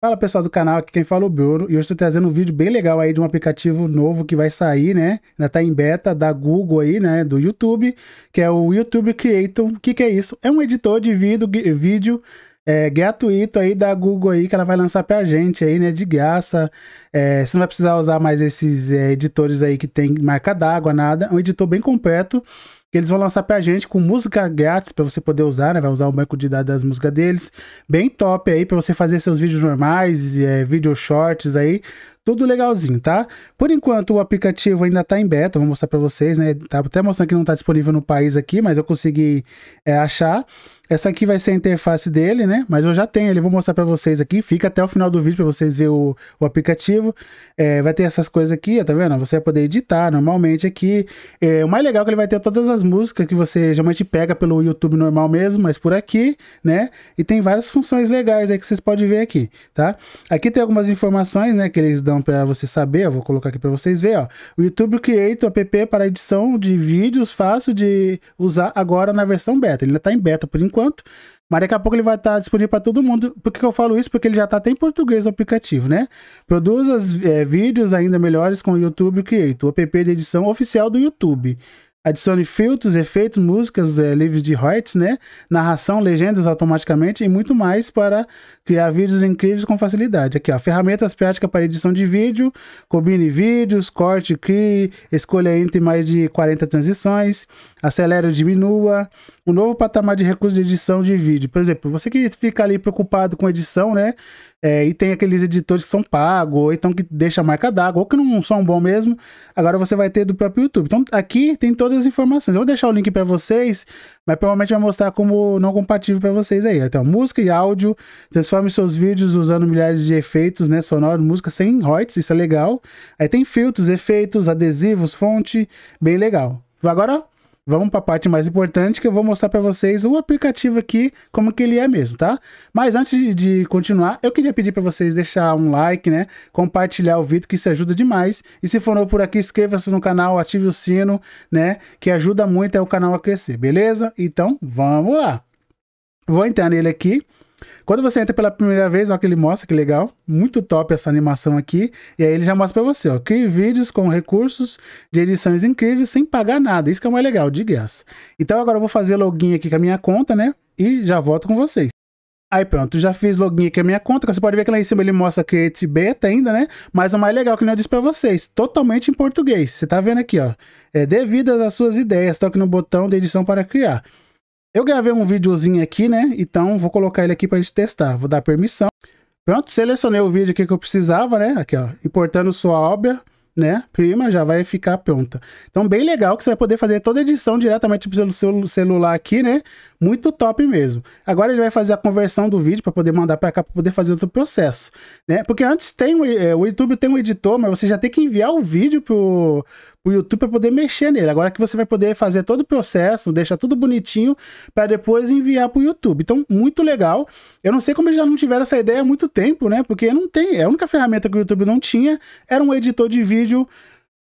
Fala pessoal do canal, aqui quem fala é o Bioro e hoje estou trazendo um vídeo bem legal aí de um aplicativo novo que vai sair, né? Ainda tá em beta da Google aí, né? Do YouTube, que é o YouTube Creator. O que, que é isso? É um editor de vídeo, vídeo é, gratuito aí da Google aí que ela vai lançar pra gente aí, né? De graça. É, você não vai precisar usar mais esses é, editores aí que tem marca d'água, nada. É um editor bem completo que eles vão lançar pra gente com música grátis pra você poder usar, né? Vai usar o banco de dados das músicas deles. Bem top aí pra você fazer seus vídeos normais, é, vídeo shorts aí. Tudo legalzinho, tá? Por enquanto o aplicativo ainda tá em beta, vou mostrar pra vocês, né? Tá até mostrando que não tá disponível no país aqui, mas eu consegui é, achar. Essa aqui vai ser a interface dele, né? Mas eu já tenho ele, vou mostrar para vocês aqui. Fica até o final do vídeo para vocês verem o, o aplicativo. É, vai ter essas coisas aqui, tá vendo? Você vai poder editar normalmente aqui. É, o mais legal é que ele vai ter todas as músicas que você geralmente pega pelo YouTube normal mesmo, mas por aqui, né? E tem várias funções legais aí que vocês podem ver aqui, tá? Aqui tem algumas informações, né, que eles dão para você saber, eu vou colocar aqui para vocês ver, ó. O YouTube Creator app para edição de vídeos fácil de usar agora na versão beta. Ele ainda tá em beta por enquanto, mas daqui a pouco ele vai estar tá disponível para todo mundo. Por que eu falo isso? Porque ele já está até em português o aplicativo, né? Produza é, vídeos ainda melhores com o YouTube Creator, o app de edição oficial do YouTube. Adicione filtros, efeitos, músicas é, eh, livres de royalties, né? Narração, legendas automaticamente e muito mais para criar vídeos incríveis com facilidade. Aqui, ó, ferramentas práticas para edição de vídeo, combine vídeos, corte, crie, escolha entre mais de 40 transições, acelera, ou diminua, um novo patamar de recursos de edição de vídeo. Por exemplo, você que fica ali preocupado com edição, né? É, e tem aqueles editores que são pagos, ou então que deixa a marca d'água, ou que não são bom mesmo. Agora você vai ter do próprio YouTube. Então aqui tem todas as informações. Eu vou deixar o link para vocês, mas provavelmente vai mostrar como não compatível para vocês aí. Então, música e áudio, transforme seus vídeos usando milhares de efeitos, né, sonoro, música sem hertz, isso é legal. Aí tem filtros, efeitos, adesivos, fonte, bem legal. Agora Vamos para a parte mais importante que eu vou mostrar para vocês o aplicativo aqui, como que ele é mesmo, tá? Mas antes de continuar, eu queria pedir para vocês deixar um like, né? Compartilhar o vídeo, que isso ajuda demais. E se for novo por aqui, inscreva-se no canal, ative o sino, né? Que ajuda muito é o canal a crescer, beleza? Então, vamos lá! Vou entrar nele aqui. Quando você entra pela primeira vez, olha que ele mostra, que legal. Muito top essa animação aqui. E aí ele já mostra pra você, ó. Crie vídeos com recursos de edições incríveis sem pagar nada. Isso que é o mais legal, de graça. Então agora eu vou fazer login aqui com a minha conta, né? E já volto com vocês. Aí pronto, já fiz login aqui a minha conta, você pode ver que lá em cima ele mostra Create Beta ainda, né? Mas o mais legal é que eu disse para vocês, totalmente em português. Você tá vendo aqui, ó. É devido às suas ideias, toque no botão de edição para criar. Eu gravei um videozinho aqui, né? Então vou colocar ele aqui para a gente testar. Vou dar permissão. Pronto, selecionei o vídeo aqui que eu precisava, né? Aqui, ó, importando sua obra, né? Prima, já vai ficar pronta. Então, bem legal que você vai poder fazer toda a edição diretamente pelo seu celular aqui, né? Muito top mesmo. Agora ele vai fazer a conversão do vídeo para poder mandar para cá, para poder fazer outro processo, né? Porque antes tem o, é, o YouTube tem um editor, mas você já tem que enviar o vídeo pro, o YouTube para poder mexer nele. Agora que você vai poder fazer todo o processo, deixar tudo bonitinho para depois enviar para o YouTube. Então, muito legal. Eu não sei como eles já não tiveram essa ideia há muito tempo, né? Porque não tem. É a única ferramenta que o YouTube não tinha era um editor de vídeo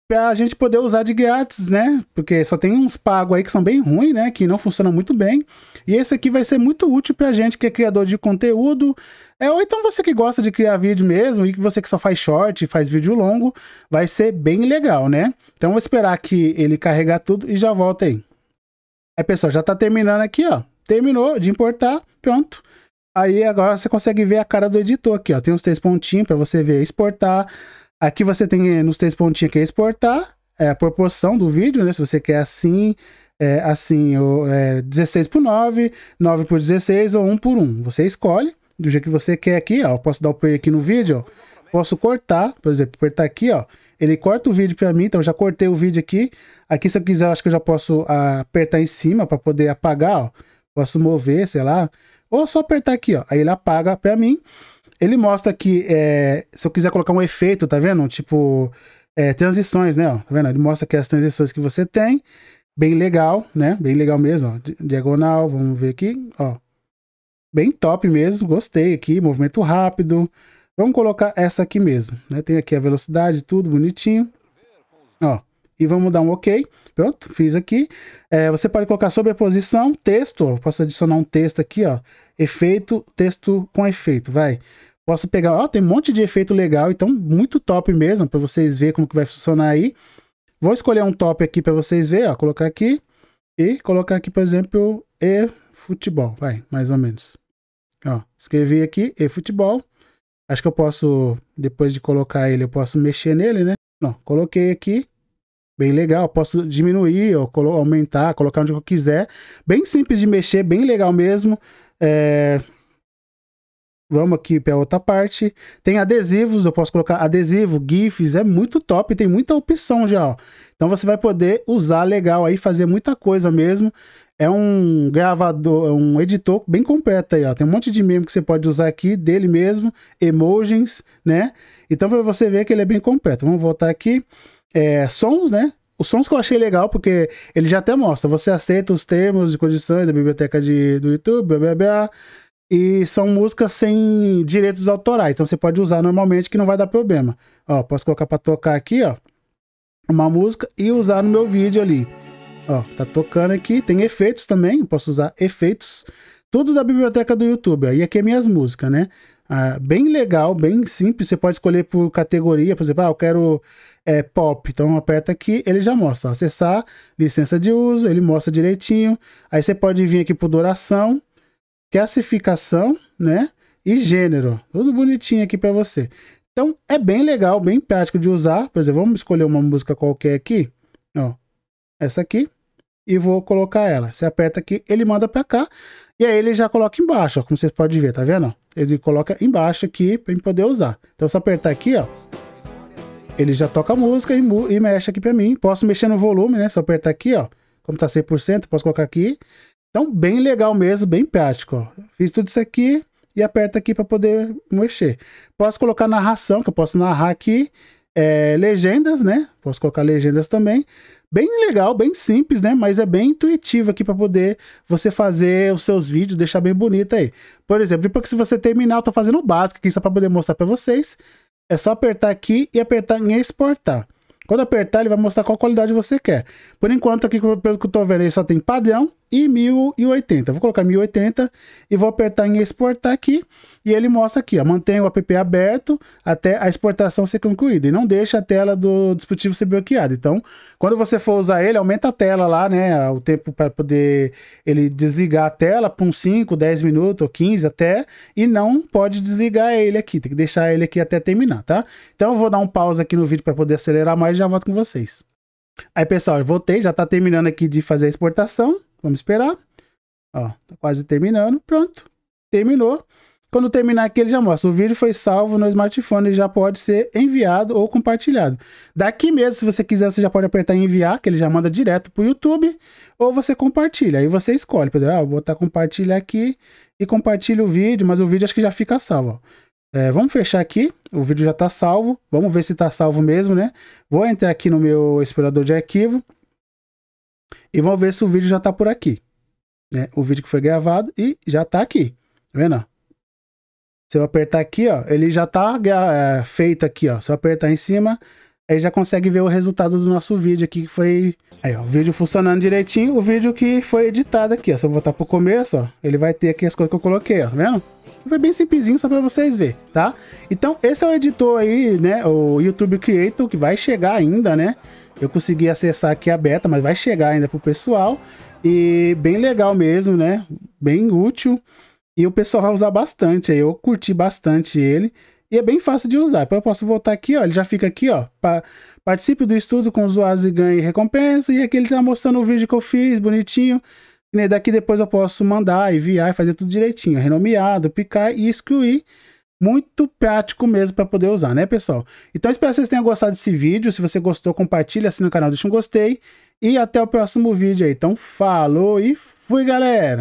pra gente poder usar de grátis, né? Porque só tem uns pagos aí que são bem ruins, né? Que não funcionam muito bem. E esse aqui vai ser muito útil pra gente que é criador de conteúdo. É, ou então você que gosta de criar vídeo mesmo e que você que só faz short, e faz vídeo longo, vai ser bem legal, né? Então vou esperar que ele carregar tudo e já volta aí. Aí, é, pessoal, já tá terminando aqui, ó. Terminou de importar, pronto. Aí agora você consegue ver a cara do editor aqui, ó. Tem uns três pontinhos para você ver exportar, Aqui você tem eh, nos três pontinhos que é exportar, é a proporção do vídeo, né? Se você quer assim, é, assim, é, ou, é, 16 por 9, 9 por 16 ou 1 por 1. Você escolhe do jeito que você quer aqui, ó. Eu posso dar o play aqui no vídeo, ó. Posso cortar, por exemplo, apertar aqui, ó. Ele corta o vídeo para mim, então já cortei o vídeo aqui. Aqui, se eu quiser, eu acho que eu já posso a, apertar em cima para poder apagar, ó. Posso mover, sei lá. Ou só apertar aqui, ó. Aí ele apaga para mim. Ele mostra que é, se eu quiser colocar um efeito, tá vendo? Tipo, é, transições, né? Ó, tá vendo? Ele mostra que as transições que você tem, bem legal, né? Bem legal mesmo, ó. Diagonal, vamos ver aqui, ó. Bem top mesmo, gostei aqui, movimento rápido. Vamos colocar essa aqui mesmo, né? Tem aqui a velocidade, tudo bonitinho. Ó e vamos dar um OK. Pronto, fiz aqui. É, você pode colocar sobreposição, texto. Posso adicionar um texto aqui, ó. Efeito, texto com efeito, vai. Posso pegar, ó, tem um monte de efeito legal, então muito top mesmo, para vocês verem como que vai funcionar aí. Vou escolher um top aqui para vocês verem, ó, colocar aqui. E colocar aqui, por exemplo, e futebol, vai, mais ou menos. Ó, escrevi aqui e futebol. Acho que eu posso, depois de colocar ele, eu posso mexer nele, né? Não, coloquei aqui, Bem legal, posso diminuir ou colo aumentar, colocar onde eu quiser. Bem simples de mexer, bem legal mesmo. É... Vamos aqui para outra parte. Tem adesivos, eu posso colocar adesivo, GIFs, é muito top, tem muita opção já. Ó. Então você vai poder usar legal aí, fazer muita coisa mesmo. É um gravador, é um editor bem completo aí, ó. Tem um monte de meme que você pode usar aqui, dele mesmo, emojis, né? Então para você ver que ele é bem completo. Vamos voltar aqui é, sons, né? Os sons que eu achei legal, porque ele já até mostra, você aceita os termos e condições da biblioteca de, do YouTube, blá, blá, blá, e são músicas sem direitos autorais, então você pode usar normalmente que não vai dar problema. Ó, posso colocar para tocar aqui, ó, uma música e usar no meu vídeo ali. Ó, tá tocando aqui, tem efeitos também, posso usar efeitos, tudo da biblioteca do YouTube. Ó, e aqui é minhas músicas, né? Ah, bem legal, bem simples. Você pode escolher por categoria, por exemplo, ah, eu quero é, pop. Então aperta aqui, ele já mostra. acessar, licença de uso, ele mostra direitinho. Aí você pode vir aqui por duração, classificação, né? E gênero. Tudo bonitinho aqui para você. Então é bem legal, bem prático de usar. Por exemplo, vamos escolher uma música qualquer aqui. Ó, essa aqui e vou colocar ela. Você aperta aqui, ele manda para cá. E aí ele já coloca embaixo, ó, como vocês podem ver, tá vendo? Ele coloca embaixo aqui para mim poder usar. Então se apertar aqui, ó, ele já toca a música e, e mexe aqui para mim. Posso mexer no volume, né? Se eu apertar aqui, ó, como tá 100%, posso colocar aqui. Então bem legal mesmo, bem prático, ó. Fiz tudo isso aqui e aperto aqui para poder mexer. Posso colocar narração, que eu posso narrar aqui é, legendas, né? Posso colocar legendas também. Bem legal, bem simples, né? Mas é bem intuitivo aqui para poder você fazer os seus vídeos, deixar bem bonito aí. Por exemplo, depois que você terminar, eu tô fazendo o básico aqui só para poder mostrar para vocês. É só apertar aqui e apertar em exportar. Quando apertar, ele vai mostrar qual qualidade você quer. Por enquanto, aqui pelo que eu tô vendo, ele só tem padrão e 1080. Vou colocar 1080 e vou apertar em exportar aqui e ele mostra aqui, ó, mantém o app aberto até a exportação ser concluída e não deixa a tela do dispositivo ser bloqueada. Então, quando você for usar ele, aumenta a tela lá, né, o tempo para poder ele desligar a tela por uns 5, 10 minutos ou 15 até e não pode desligar ele aqui, tem que deixar ele aqui até terminar, tá? Então eu vou dar um pause aqui no vídeo para poder acelerar mais e já volto com vocês. Aí pessoal, eu voltei, já está terminando aqui de fazer a exportação Vamos esperar. Ó, tá quase terminando. Pronto. Terminou. Quando terminar aqui, ele já mostra. O vídeo foi salvo no smartphone e já pode ser enviado ou compartilhado. Daqui mesmo, se você quiser, você já pode apertar em enviar, que ele já manda direto para o YouTube, ou você compartilha. Aí você escolhe. Por exemplo, ah, vou botar compartilha aqui e compartilha o vídeo, mas o vídeo acho que já fica salvo. É, vamos fechar aqui. O vídeo já está salvo. Vamos ver se está salvo mesmo, né? Vou entrar aqui no meu explorador de arquivo. E vão ver se o vídeo já tá por aqui. Né? O vídeo que foi gravado e já tá aqui. Tá vendo? Se eu apertar aqui, ó, ele já tá é, feito aqui, ó. Se eu apertar em cima, aí já consegue ver o resultado do nosso vídeo aqui que foi... Aí, ó, o vídeo funcionando direitinho, o vídeo que foi editado aqui, ó. Se eu voltar pro começo, ó, ele vai ter aqui as coisas que eu coloquei, ó, tá vendo? Foi bem simplesinho, só para vocês verem, tá? Então, esse é o editor aí, né, o YouTube Creator, que vai chegar ainda, né? Eu consegui acessar aqui a beta, mas vai chegar ainda pro pessoal. E bem legal mesmo, né? Bem útil. E o pessoal vai usar bastante. Eu curti bastante ele. E é bem fácil de usar. Eu posso voltar aqui, ó. Ele já fica aqui, ó. Pa participe do estudo com usuários e ganhe recompensa. E aqui ele tá mostrando o vídeo que eu fiz, bonitinho. E daqui depois eu posso mandar, enviar, fazer tudo direitinho. Renomeado, picar e excluir muito prático mesmo para poder usar, né, pessoal? Então, espero que vocês tenham gostado desse vídeo. Se você gostou, compartilha, assina o canal, deixa um gostei. E até o próximo vídeo aí. Então, falou e fui, galera!